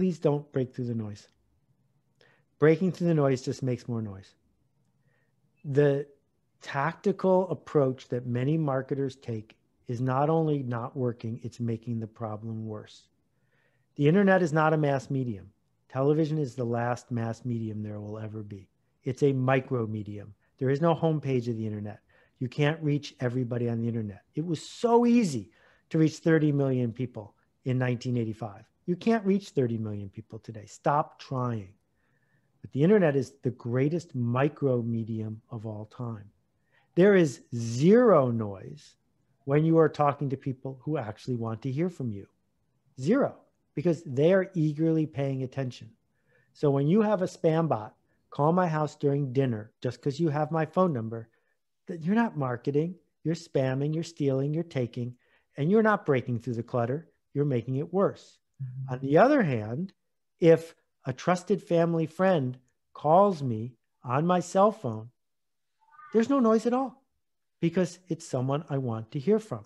please don't break through the noise. Breaking through the noise just makes more noise. The tactical approach that many marketers take is not only not working, it's making the problem worse. The internet is not a mass medium. Television is the last mass medium there will ever be. It's a micro medium. There is no homepage of the internet. You can't reach everybody on the internet. It was so easy to reach 30 million people in 1985. You can't reach 30 million people today. Stop trying. But the internet is the greatest micro medium of all time. There is zero noise when you are talking to people who actually want to hear from you. Zero, because they are eagerly paying attention. So when you have a spam bot call my house during dinner just because you have my phone number, that you're not marketing, you're spamming, you're stealing, you're taking, and you're not breaking through the clutter, you're making it worse. On the other hand, if a trusted family friend calls me on my cell phone, there's no noise at all because it's someone I want to hear from.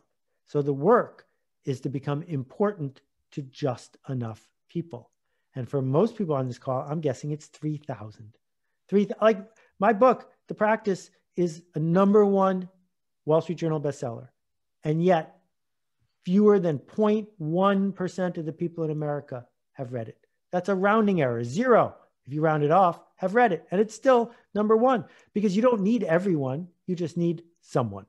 So the work is to become important to just enough people. And for most people on this call, I'm guessing it's 3,000. 3, like my book, The Practice, is a number one Wall Street Journal bestseller. And yet fewer than 0.1% of the people in America have read it. That's a rounding error, zero. If you round it off, have read it. And it's still number one because you don't need everyone, you just need someone.